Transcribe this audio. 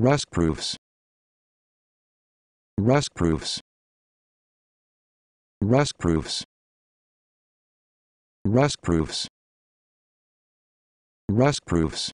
Rust proofs. Rust proofs. Rust proofs. Rust proofs. Rust proofs.